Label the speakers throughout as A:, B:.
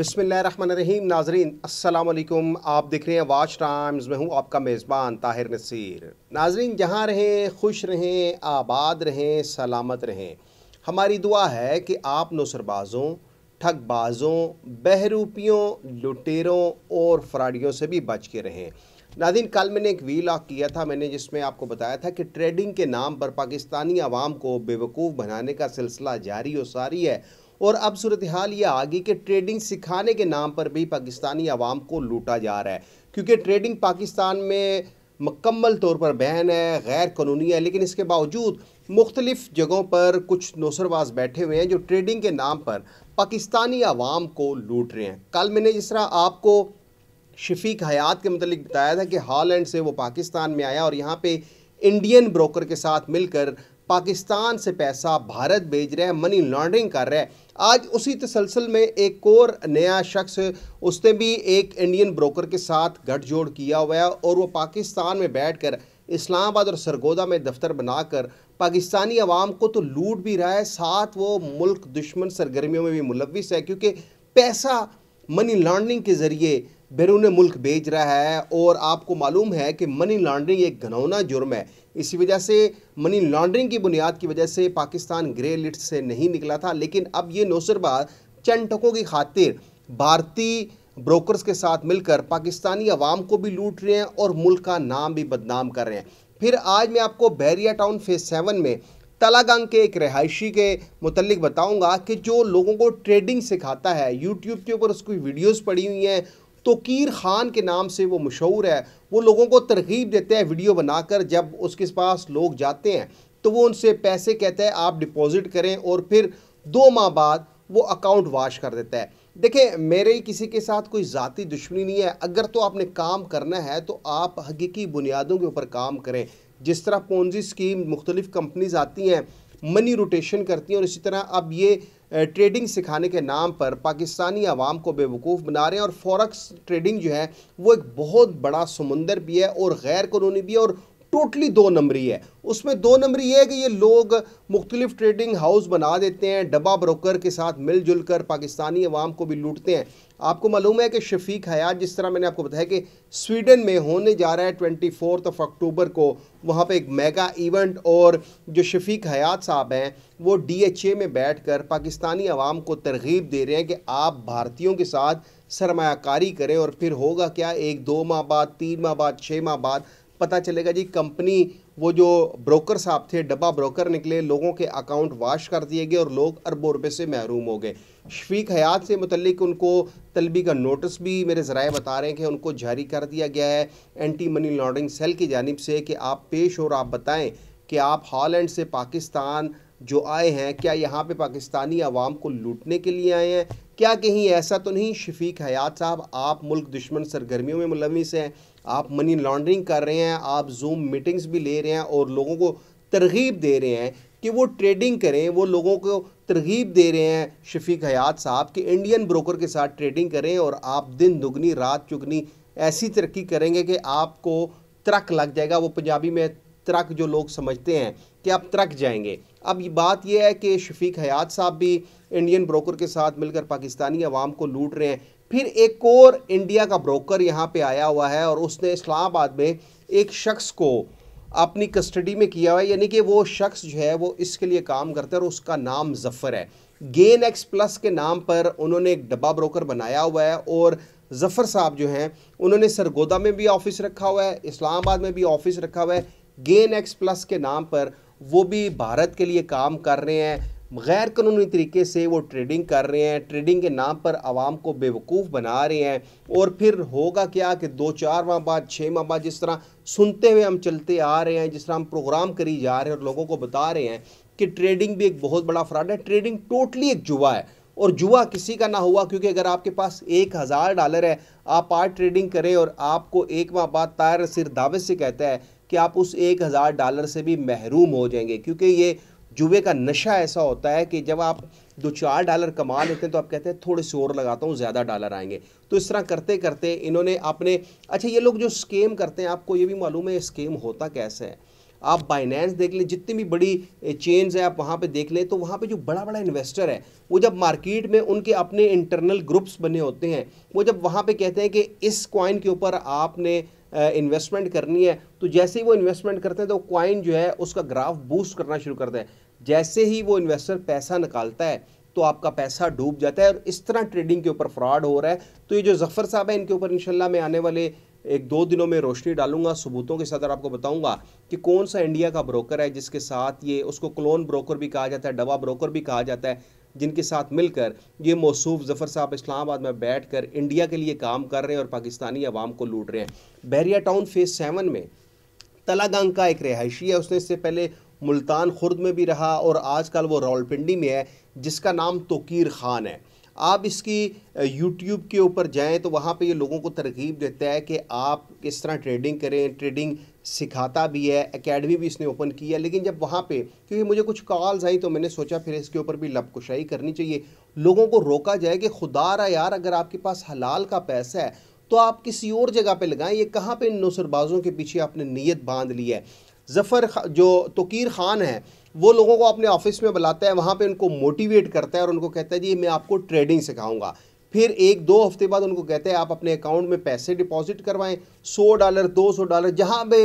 A: बिसमीम नाजरीन असलकुम आप देख रहे हैं वाच टाइम्स में हूँ आपका मेज़बान ताहिर नसीर नाजरीन जहाँ रहें खुश रहें आबाद रहें सलामत रहें हमारी दुआ है कि आप नसरबाजों ठगबाज़ों बहरूपियों लुटेरों और फ्राडियों से भी बच के रहें नाजीन कल मैंने एक वी लॉक किया था मैंने जिसमें आपको बताया था कि ट्रेडिंग के नाम पर पाकिस्तानी आवाम को बेवकूफ़ बनाने का सिलसिला जारी और सारी है और अब सूरत हाल ये आ गई कि ट्रेडिंग सिखाने के नाम पर भी पाकिस्तानी आवाम को लूटा जा रहा है क्योंकि ट्रेडिंग पाकिस्तान में मकम्मल तौर पर बहन है गैर कानूनी है लेकिन इसके बावजूद मुख्तलिफ़ जगहों पर कुछ नौसरबाज बैठे हुए हैं जो ट्रेडिंग के नाम पर पाकिस्तानी आवाम को लूट रहे हैं कल मैंने जिस तरह आपको शफीक हयात के मतलब बताया था कि हॉलैंड से वो पाकिस्तान में आया और यहाँ पे इंडियन ब्रोकर के साथ मिलकर पाकिस्तान से पैसा भारत भेज रहे हैं मनी लॉन्ड्रिंग कर रहे हैं आज उसी तसलसल में एक और नया शख्स उसने भी एक इंडियन ब्रोकर के साथ गठजोड़ किया हुआ है और वो पाकिस्तान में बैठकर इस्लामाबाद और सरगोदा में दफ्तर बनाकर पाकिस्तानी आवाम को तो लूट भी रहा है साथ वो मुल्क दुश्मन सरगर्मियों में भी मुलविस है क्योंकि पैसा मनी लॉन्ड्रिंग के ज़रिए बैरून मुल्क भेज रहा है और आपको मालूम है कि मनी लॉन्ड्रिंग एक घनौना जुर्म है इसी वजह से मनी लॉन्ड्रिंग की बुनियाद की वजह से पाकिस्तान ग्रे लिस्ट से नहीं निकला था लेकिन अब ये नौसरबाज टकों की खातिर भारतीय ब्रोकर्स के साथ मिलकर पाकिस्तानी अवाम को भी लूट रहे हैं और मुल्क का नाम भी बदनाम कर रहे हैं फिर आज मैं आपको बैरिया टाउन फेज सेवन में तलागंग के एक रहायशी के मतलब बताऊंगा कि जो लोगों को ट्रेडिंग सिखाता है यूट्यूब के ऊपर उसकी वीडियोस पड़ी हुई हैं तोकीर ख़ान के नाम से वो मशहूर है वो लोगों को तरगीब देते हैं वीडियो बनाकर जब उसके पास लोग जाते हैं तो वो उनसे पैसे कहते हैं आप डिपॉज़िट करें और फिर दो माह बाद वो अकाउंट वाश कर देता है देखें मेरे किसी के साथ कोई ज़ाती दुश्मनी नहीं है अगर तो आपने काम करना है तो आप हकीकी बुनियादों के ऊपर काम करें जिस तरह पोन्जी स्कीम मुख्तलिफ़ कंपनीज आती हैं मनी रोटेशन करती हैं और इसी तरह अब ये ट्रेडिंग सिखाने के नाम पर पाकिस्तानी आवाम को बेवकूफ़ बना रहे हैं और फॉरक्स ट्रेडिंग जो है वो एक बहुत बड़ा समंदर भी है और गैर कानूनी भी है और टोटली दो नंबरी है उसमें दो नंबरी ये है कि ये लोग मुख्तलिफ ट्रेडिंग हाउस बना देते हैं डब्बा ब्रोकर के साथ मिलजुल कर पाकिस्तानी अवाम को भी लूटते हैं आपको मालूम है कि शफीक हयात जिस तरह मैंने आपको बताया कि स्वीडन में होने जा रहा है ट्वेंटी फोर्थ ऑफ अक्टूबर को वहाँ पर एक मेगा इवेंट और जो शफीक हयात साहब हैं वो डी एच ए में बैठ कर पाकिस्तानी अवाम को तरगीब दे रहे हैं कि आप भारतीयों के साथ सरमाकारी करें और फिर होगा क्या एक दो माह बाद तीन माह बाद छः माह बाद पता चलेगा जी कंपनी वो जो ब्रोकर साहब थे डब्बा ब्रोकर निकले लोगों के अकाउंट वाश कर दिए गए और लोग अरबों रुपये से महरूम हो गए शफीक हयात से मुतलिक उनको तलबी का नोटिस भी मेरे जरा बता रहे हैं कि उनको जारी कर दिया गया है एंटी मनी लॉन्ड्रिंग सेल की जानब से कि आप पेश और आप बताएँ कि आप हॉलैंड से पाकिस्तान जो आए हैं क्या यहाँ पे पाकिस्तानी आवाम को लूटने के लिए आए हैं क्या कहीं ऐसा तो नहीं शफीक हयात साहब आप मुल्क दुश्मन सरगर्मियों में मुलविस हैं आप मनी लॉन्ड्रिंग कर रहे हैं आप जूम मीटिंग्स भी ले रहे हैं और लोगों को तरगीब दे रहे हैं कि वो ट्रेडिंग करें वो लोगों को तरगीब दे रहे हैं शफीक हयात साहब कि इंडियन ब्रोकर के साथ ट्रेडिंग करें और आप दिन दुगनी रात चुगनी ऐसी तरक्की करेंगे कि आपको त्रक लग जाएगा वो पंजाबी में त्रक जो लोग समझते हैं कि आप त्रक जाएंगे अब ये बात यह है कि शफीक हयात साहब भी इंडियन ब्रोकर के साथ मिलकर पाकिस्तानी अवाम को लूट रहे हैं फिर एक और इंडिया का ब्रोकर यहाँ पे आया हुआ है और उसने इस्लामाबाद में एक शख्स को अपनी कस्टडी में किया हुआ है यानी कि वो शख्स जो है वो इसके लिए काम करता है और उसका नाम जफ़र है गेन एक्स प्लस के नाम पर उन्होंने एक डब्बा ब्रोकर बनाया हुआ है और जफ़र साहब जो हैं उन्होंने सरगोदा में भी ऑफिस रखा हुआ है इस्लामाबाद में भी ऑफिस रखा हुआ है गेन एक्स प्लस के नाम पर वो भी भारत के लिए काम कर रहे हैं गैर कानूनी तरीके से वो ट्रेडिंग कर रहे हैं ट्रेडिंग के नाम पर आवाम को बेवकूफ़ बना रहे हैं और फिर होगा क्या कि दो चार माह बाद छः माह बाद जिस तरह सुनते हुए हम चलते आ रहे हैं जिस तरह हम प्रोग्राम करी जा रहे हैं और लोगों को बता रहे हैं कि ट्रेडिंग भी एक बहुत बड़ा फ्रॉड है ट्रेडिंग टोटली एक जुआ है और जुआ किसी का ना हुआ क्योंकि अगर आपके पास एक हज़ार डॉलर है आप आज ट्रेडिंग करें और आपको एक माह बाद तार सिर दावे से कहता है कि आप उस एक हज़ार डॉलर से भी महरूम हो जाएंगे क्योंकि ये जुए का नशा ऐसा होता है कि जब आप दो चार डॉलर कमा लेते हैं तो आप कहते हैं थोड़े से और लगाता हूँ ज़्यादा डॉलर आएंगे तो इस तरह करते करते इन्होंने अपने अच्छा ये लोग जो स्केम करते हैं आपको ये भी मालूम है स्केम होता कैसे है आप बाइनेंस देख लें जितनी भी बड़ी चेन्स हैं आप वहाँ पे देख लें तो वहाँ पे जो बड़ा बड़ा इन्वेस्टर है वो जब मार्केट में उनके अपने इंटरनल ग्रुप्स बने होते हैं वो जब वहाँ पे कहते हैं कि इस कॉइन के ऊपर आपने इन्वेस्टमेंट करनी है तो जैसे ही वो इन्वेस्टमेंट करते हैं तो क्वाइन जो है उसका ग्राफ बूस्ट करना शुरू करते हैं जैसे ही वो इन्वेस्टर पैसा निकालता है तो आपका पैसा डूब जाता है और इस तरह ट्रेडिंग के ऊपर फ्रॉड हो रहा है तो ये जो जफ़र साहब हैं इनके ऊपर इनशाला मैं आने वाले एक दो दिनों में रोशनी डालूंगा सबूतों के साथ और आपको बताऊंगा कि कौन सा इंडिया का ब्रोकर है जिसके साथ ये उसको क्लोन ब्रोकर भी कहा जाता है डबा ब्रोकर भी कहा जाता है जिनके साथ मिलकर ये मौसूफ जफ़र साहब इस्लामाबाद में बैठ कर इंडिया के लिए काम कर रहे हैं और पाकिस्तानी अवाम को लूट रहे हैं बहरिया टाउन फेज़ सेवन में तलागंग का एक रिहायशी है उसने इससे पहले मुल्तान खुर्द में भी रहा और आजकल वो रावलपिंडी में है जिसका नाम तोकीर ख़ान है आप इसकी यूट्यूब के ऊपर जाएं तो वहाँ पे ये लोगों को तरकीब देता है कि आप किस तरह ट्रेडिंग करें ट्रेडिंग सिखाता भी है एकेडमी भी इसने ओपन की है लेकिन जब वहाँ पे क्योंकि मुझे कुछ कॉल्स आई तो मैंने सोचा फिर इसके ऊपर भी लपकुशाई करनी चाहिए लोगों को रोका जाए कि खुदा रहा यार अगर आपके पास हलाल का पैसा है तो आप किसी और जगह पर लगाएं ये कहाँ पर इन नौसरबाजों के पीछे आपने नीयत बांध ली है जफ़र जो तोकीर ख़ान है वो लोगों को अपने ऑफिस में बुलाता है वहाँ पे उनको मोटिवेट करता है और उनको कहता है जी मैं आपको ट्रेडिंग सिखाऊंगा फिर एक दो हफ्ते बाद उनको कहता है आप अपने अकाउंट में पैसे डिपॉजिट करवाएं सौ डॉलर दो सौ डॉलर जहाँ पे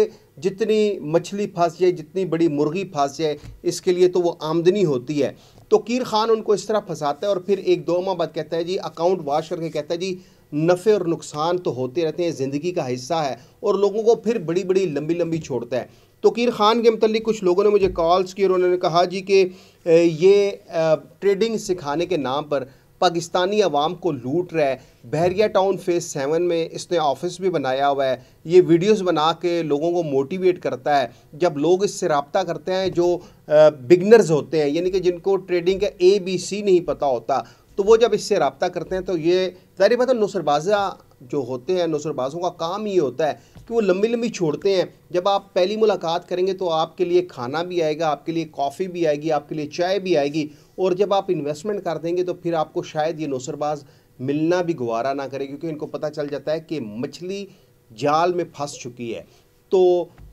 A: जितनी मछली फंस जाए जितनी बड़ी मुर्गी फंस जाए इसके लिए तो वो आमदनी होती है तो कीर खान उनको इस तरह फंसाता है और फिर एक दो माह बाद कहता है जी अकाउंट वाश करके कहता है जी नफ़े और नुकसान तो होते रहते हैं ज़िंदगी का हिस्सा है और लोगों को फिर बड़ी बड़ी लंबी लंबी छोड़ता है तोकीर ख़ान के मतलब कुछ लोगों ने मुझे कॉल्स किए और उन्होंने कहा जी कि ये ट्रेडिंग सिखाने के नाम पर पाकिस्तानी अवाम को लूट रहा है बहरिया टाउन फेस सेवन में इसने ऑफिस भी बनाया हुआ है ये वीडियोस बना के लोगों को मोटिवेट करता है जब लोग इससे रबता करते हैं जो बिगनर्स होते हैं यानी कि जिनको ट्रेडिंग का ए बी सी नहीं पता होता तो वो जब इससे रबता करते हैं तो ये ज़ाहिर बात है नुसरबाजा जो होते हैं नौसरबाज़ों का काम ये होता है कि वो लंबी लंबी छोड़ते हैं जब आप पहली मुलाकात करेंगे तो आपके लिए खाना भी आएगा आपके लिए कॉफ़ी भी आएगी आपके लिए चाय भी आएगी और जब आप इन्वेस्टमेंट कर देंगे तो फिर आपको शायद ये नौसरबाज़ मिलना भी गुवारा ना करे क्योंकि इनको पता चल जाता है कि मछली जाल में फंस चुकी है तो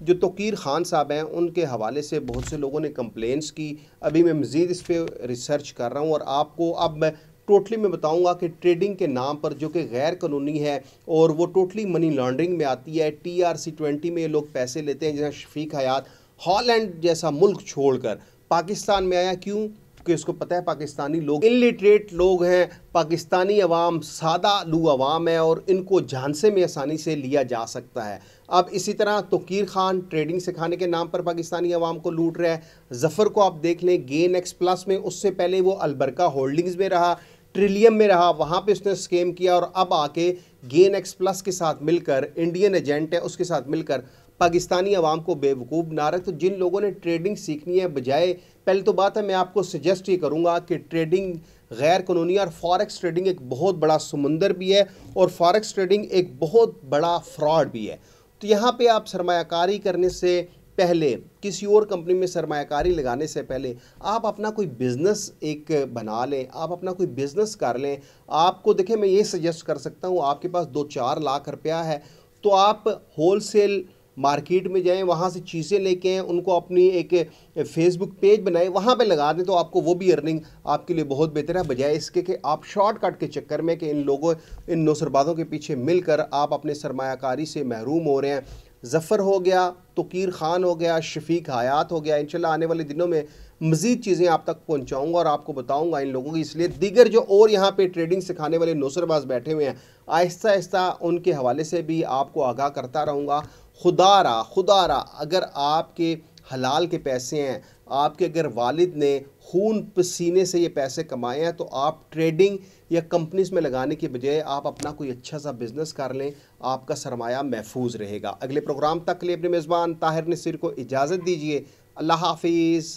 A: जो तोकीर खान साहब हैं उनके हवाले से बहुत से लोगों ने कंप्लेंट्स की अभी मैं मज़ीद इस पर रिसर्च कर रहा हूँ और आपको अब मैं टोटली मैं बताऊंगा कि ट्रेडिंग के नाम पर जो कि गैर कानूनी है और वो टोटली मनी लॉन्ड्रिंग में आती है टी आर सी ट्वेंटी में ये लोग पैसे लेते हैं जैसे शफीक हयात हॉलैंड जैसा मुल्क छोड़कर पाकिस्तान में आया क्यों क्योंकि उसको पता है पाकिस्तानी लोग इलिटरेट लोग हैं पाकिस्तानी अवाम सादा लू अवाम है और इनको झांसे में आसानी से लिया जा सकता है अब इसी तरह तोकीर खान ट्रेडिंग सिखाने के नाम पर पाकिस्तानी अवाम को लूट रहा है जफर को आप देख लें गेन एक्स प्लस में उससे पहले वो अलबरका होल्डिंग्स में रहा ट्रिलियम में रहा वहाँ पे उसने स्कैम किया और अब आके गेन एक्स प्लस के साथ मिलकर इंडियन एजेंट है उसके साथ मिलकर पाकिस्तानी आवाम को बेवकूफ़ ना रख तो जिन लोगों ने ट्रेडिंग सीखनी है बजाय पहले तो बात है मैं आपको सजेस्ट ये करूँगा कि ट्रेडिंग गैर कानूनी और फॉरेक्स ट्रेडिंग एक बहुत बड़ा समुंदर भी है और फॉरेक्स ट्रेडिंग एक बहुत बड़ा फ्रॉड भी है तो यहाँ पे आप सरमाकारी करने से पहले किसी और कंपनी में सरमाकारी लगाने से पहले आप अपना कोई बिज़नेस एक बना लें आप अपना कोई बिज़नेस कर लें आपको देखें मैं ये सजेस्ट कर सकता हूँ आपके पास दो चार लाख रुपया है तो आप होल सेल मार्केट में जाएं वहाँ से चीज़ें लेके आएँ उनको अपनी एक फेसबुक पेज बनाएं वहाँ पे लगा दें तो आपको वो भी अर्निंग आपके लिए बहुत बेहतर है बजाय इसके कि आप शॉर्टकट के चक्कर में कि इन लोगों इन नौसरबाजों के पीछे मिलकर आप अपने सरमाकारी से महरूम हो रहे हैं जफ़र हो गया तकीर ख़ान हो गया शफीक हयात हो गया इन आने वाले दिनों में मज़ीद चीज़ें आप तक पहुँचाऊँगा और आपको बताऊँगा इन लोगों की इसलिए दीगर जो और यहाँ पर ट्रेडिंग सिखाने वाले नौसरबाज बैठे हुए हैं आहिस्ता आहिस्ता उनके हवाले से भी आपको आगाह करता रहूँगा खुदारा खुदारा अगर आपके हलाल के पैसे हैं आपके अगर वालिद ने खून पसीने से ये पैसे कमाए हैं तो आप ट्रेडिंग या कंपनीज में लगाने के बजाय आप अपना कोई अच्छा सा बिज़नेस कर लें आपका सरमाया महफूज रहेगा अगले प्रोग्राम तक के लिए अपने मेज़बान ताहिर नसीर को इजाज़त दीजिए अल्लाह हाफिज़